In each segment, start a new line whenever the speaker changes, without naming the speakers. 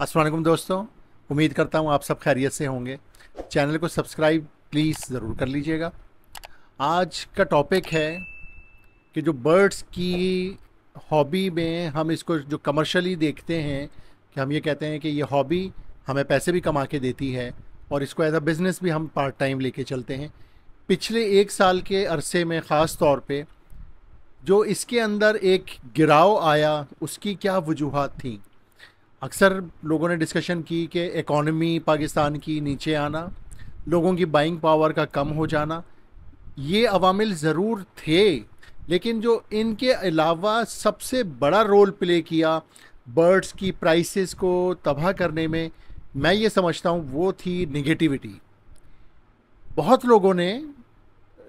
असलम दोस्तों उम्मीद करता हूँ आप सब खैरियत से होंगे चैनल को सब्सक्राइब प्लीज़ ज़रूर कर लीजिएगा आज का टॉपिक है कि जो बर्ड्स की हॉबी में हम इसको जो कमर्शली देखते हैं कि हम ये कहते हैं कि ये हॉबी हमें पैसे भी कमा के देती है और इसको एज अ बिज़नेस भी हम पार्ट टाइम लेके चलते हैं पिछले एक साल के अरसे में ख़ास तौर पे जो इसके अंदर एक गिराव आया उसकी क्या वजूहत थी अक्सर लोगों ने डिस्कशन की कि इकॉनमी पाकिस्तान की नीचे आना लोगों की बाइंग पावर का कम हो जाना ये अवामिल ज़रूर थे लेकिन जो इनके अलावा सबसे बड़ा रोल प्ले किया बर्ड्स की प्राइसेस को तबाह करने में मैं ये समझता हूँ वो थी निगेटिविटी बहुत लोगों ने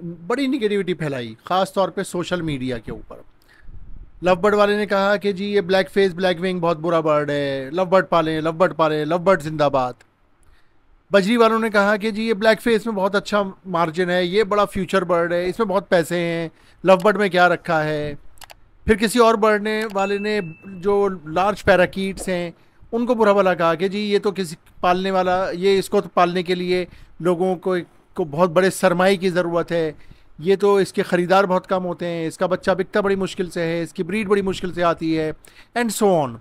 बड़ी निगेटिविटी फैलाई ख़ास तौर पे सोशल मीडिया के ऊपर लव बर्ड वाले ने कहा कि जी ये ब्लैक फेस ब्लैक विंग बहुत बुरा बर्ड है लव बर्ड पालें लव बर्ड पालें लव बर्ड जिंदाबाद बजरी वालों ने कहा कि जी ये ब्लैक फेस में बहुत अच्छा मार्जिन है ये बड़ा फ्यूचर बर्ड है इसमें बहुत पैसे हैं लव बर्ड में क्या रखा है फिर किसी और बर्ड ने वाले ने जो लार्ज पैराकीट्स हैं उनको बुरा भला कहा कि जी ये तो किसी पालने वाला ये इसको तो पालने के लिए लोगों को को बहुत बड़े सरमाई की ज़रूरत है ये तो इसके ख़रीदार बहुत कम होते हैं इसका बच्चा बिकता बड़ी मुश्किल से है इसकी ब्रीड बड़ी मुश्किल से आती है एंड सो ऑन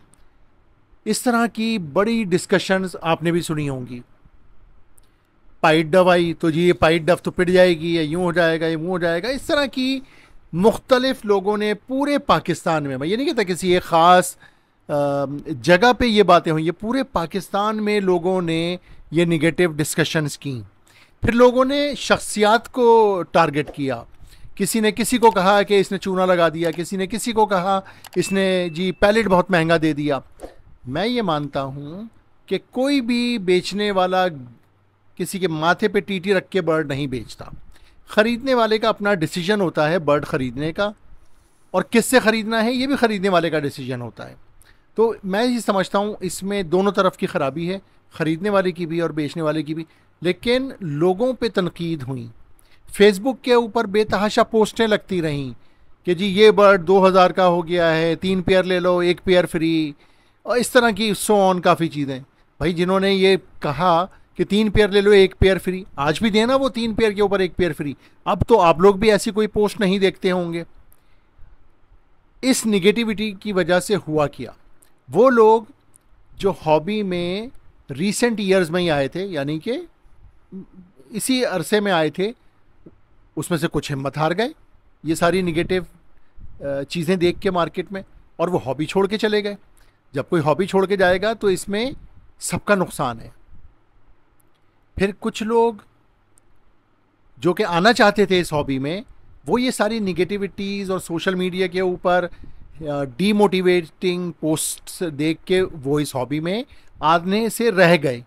इस तरह की बड़ी डिस्कशंस आपने भी सुनी होंगी पाइट डव आई तो जी ये पाइट डव तो पिट जाएगी या यूँ हो जाएगा या वो हो जाएगा इस तरह की मुख्तलिफ़ लोगों ने पूरे पाकिस्तान में मैं ये नहीं कहता किसी एक ख़ास जगह पे ये बातें हुई ये पूरे पाकिस्तान में लोगों ने ये निगेटिव डिस्कशंस की फिर लोगों ने शख्सियात को टारगेट किया किसी ने किसी को कहा कि इसने चूना लगा दिया किसी ने किसी को कहा इसने जी पैलेट बहुत महंगा दे दिया मैं ये मानता हूँ कि कोई भी बेचने वाला किसी के माथे पे टीटी रख के बर्ड नहीं बेचता ख़रीदने वाले का अपना डिसीजन होता है बर्ड ख़रीदने का और किससे ख़रीदना है ये भी ख़रीदने वाले का डिसीजन होता है तो मैं ये समझता हूँ इसमें दोनों तरफ की ख़राबी है ख़रीदने वाले की भी और बेचने वाले की भी लेकिन लोगों पे तनकीद हुई फेसबुक के ऊपर बेतहाशा पोस्टें लगती रहीं कि जी ये बर्ड 2000 का हो गया है तीन पेयर ले लो एक पेयर फ्री और इस तरह की सो ऑन काफ़ी चीज़ें भाई जिन्होंने ये कहा कि तीन पेयर ले लो एक पेयर फ्री आज भी देना वो तीन पेयर के ऊपर एक पेयर फ्री अब तो आप लोग भी ऐसी कोई पोस्ट नहीं देखते होंगे इस निगेटिविटी की वजह से हुआ किया वो लोग जो हॉबी में रीसेंट ईयर्स में ही आए थे यानी कि इसी अरसे में आए थे उसमें से कुछ हिम्मत हार गए ये सारी निगेटिव चीज़ें देख के मार्केट में और वो हॉबी छोड़ के चले गए जब कोई हॉबी छोड़ के जाएगा तो इसमें सबका नुकसान है फिर कुछ लोग जो कि आना चाहते थे इस हॉबी में वो ये सारी निगेटिविटीज़ और सोशल मीडिया के ऊपर डीमोटिवेटिंग पोस्ट देख के वो इस हॉबी में आने से रह गए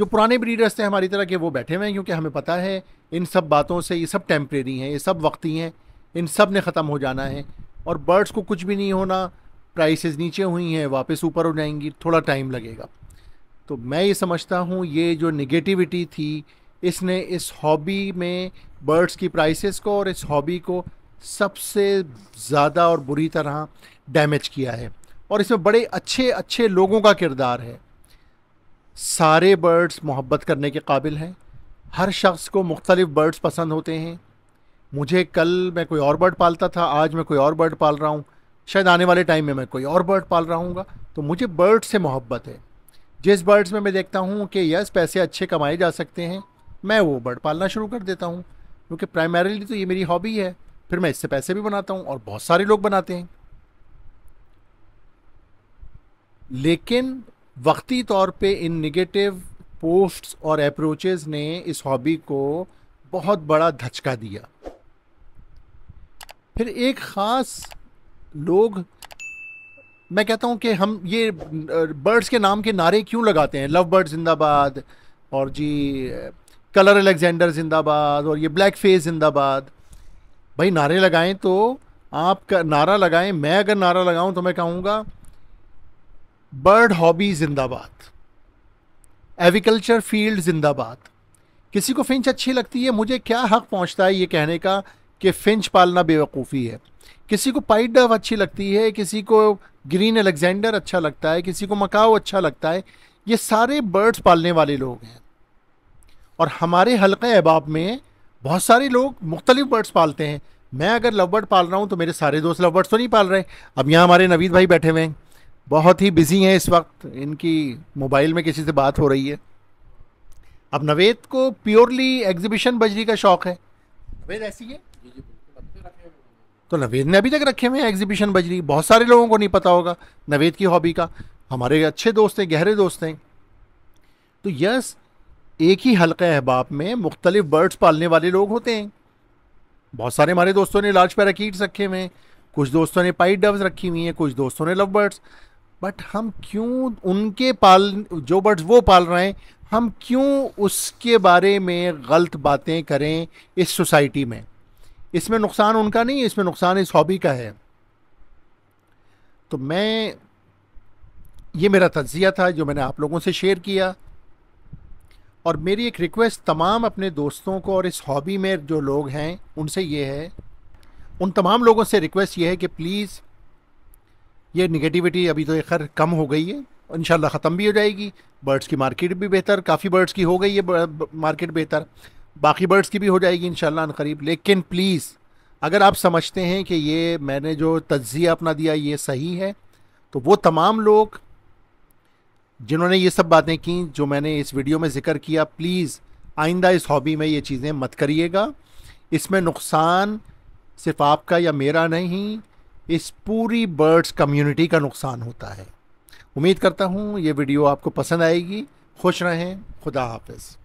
जो पुराने ब्रीडर्स थे हमारी तरह के वो बैठे हुए हैं क्योंकि हमें पता है इन सब बातों से ये सब टेम्प्रेरी हैं ये सब वक्ती हैं इन सब ने ख़त्म हो जाना है और बर्ड्स को कुछ भी नहीं होना प्राइसेस नीचे हुई हैं वापस ऊपर हो जाएंगी थोड़ा टाइम लगेगा तो मैं ये समझता हूँ ये जो निगेटिविटी थी इसने इस हॉबी में बर्ड्स की प्राइसेस को और इस हॉबी को सबसे ज़्यादा और बुरी तरह डैमेज किया है और इसमें बड़े अच्छे अच्छे लोगों का किरदार है सारे बर्ड्स मोहब्बत करने के काबिल हैं हर शख्स को मुख्तलिफ़ बर्ड्स पसंद होते हैं मुझे कल मैं कोई और बर्ड पालता था आज मैं कोई और बर्ड पाल रहा हूँ शायद आने वाले टाइम में मैं कोई और बर्ड पाल रहा हूँ तो मुझे बर्ड से मोहब्बत है जिस बर्ड्स में मैं देखता हूँ कि यस पैसे अच्छे कमाए जा सकते हैं मैं वो बर्ड पालना शुरू कर देता हूँ क्योंकि प्राइमरीली तो ये मेरी हॉबी है फिर मैं इससे पैसे भी बनाता हूँ और बहुत सारे लोग बनाते हैं लेकिन वक्ती तौर पे इन निगेटिव पोस्ट्स और अप्रोचेज ने इस हॉबी को बहुत बड़ा धचका दिया फिर एक ख़ास लोग मैं कहता हूँ कि हम ये बर्ड्स के नाम के नारे क्यों लगाते हैं लव बर्ड जिंदाबाद और जी कलर अलेक्जेंडर जिंदाबाद और ये ब्लैक फेस जिंदाबाद भाई नारे लगाएं तो आप नारा लगाएं मैं अगर नारा लगाऊं तो मैं कहूँगा बर्ड हॉबी जिंदाबाद एविकल्चर फील्ड जिंदाबाद किसी को फिंच अच्छी लगती है मुझे क्या हक पहुंचता है ये कहने का कि फिंच पालना बेवकूफ़ी है किसी को पाइट डव अच्छी लगती है किसी को ग्रीन अलेक्जेंडर अच्छा लगता है किसी को मकाओ अच्छा लगता है ये सारे बर्ड्स पालने वाले लोग हैं और हमारे हल्के अहबाब में बहुत सारे लोग मुख्तलिफ बर्ड्स पालते हैं मैं अगर लव बर्ड पाल रहा हूँ तो मेरे सारे दोस्त लव बर्ड्स तो नहीं पाल रहे अब यहाँ हमारे नवीद भाई बैठे हुए हैं बहुत ही बिज़ी हैं इस वक्त इनकी मोबाइल में किसी से बात हो रही है अब नवेद को प्योरली एग्जीबिशन बजरी का शौक है नवेद ऐसी है तो नवेद ने अभी तक रखे हुए हैं एग्जीबिशन बजरी बहुत सारे लोगों को नहीं पता होगा नवेद की हॉबी का हमारे अच्छे दोस्त हैं गहरे दोस्त हैं तो यस एक ही हल्के अहबाब में मुख्तलिफ बर्ड्स पालने वाले लोग होते हैं बहुत सारे हमारे दोस्तों ने लार्ज पैराकीट्स रखे हुए हैं कुछ दोस्तों ने पाइट डव्स रखी हुई हैं कुछ दोस्तों ने लव बर्ड्स बट हम क्यों उनके पाल जो बर्ड्स वो पाल रहे हैं हम क्यों उसके बारे में गलत बातें करें इस सोसाइटी में इसमें नुकसान उनका नहीं है इसमें नुकसान इस हॉबी का है तो मैं ये मेरा तजिया था जो मैंने आप लोगों से शेयर किया और मेरी एक रिक्वेस्ट तमाम अपने दोस्तों को और इस हॉबी में जो लोग हैं उनसे ये है उन तमाम लोगों से रिक्वेस्ट ये है कि प्लीज़ ये निगेटिविटी अभी तो खैर कम हो गई है इन ख़त्म भी हो जाएगी बर्ड्स की मार्केट भी बेहतर काफ़ी बर्ड्स की हो गई है मार्केट बेहतर बाकी बर्ड्स की भी हो जाएगी इन करीब लेकिन प्लीज़ अगर आप समझते हैं कि ये मैंने जो तज्जिया अपना दिया ये सही है तो वो तमाम लोग जिन्होंने ये सब बातें की जो मैंने इस वीडियो में ज़िक्र किया प्लीज़ आइंदा इस हॉबी में ये चीज़ें मत करिएगा इसमें नुकसान सिर्फ आपका या मेरा नहीं इस पूरी बर्ड्स कम्युनिटी का नुकसान होता है उम्मीद करता हूँ ये वीडियो आपको पसंद आएगी खुश रहें खुदा हाफिज़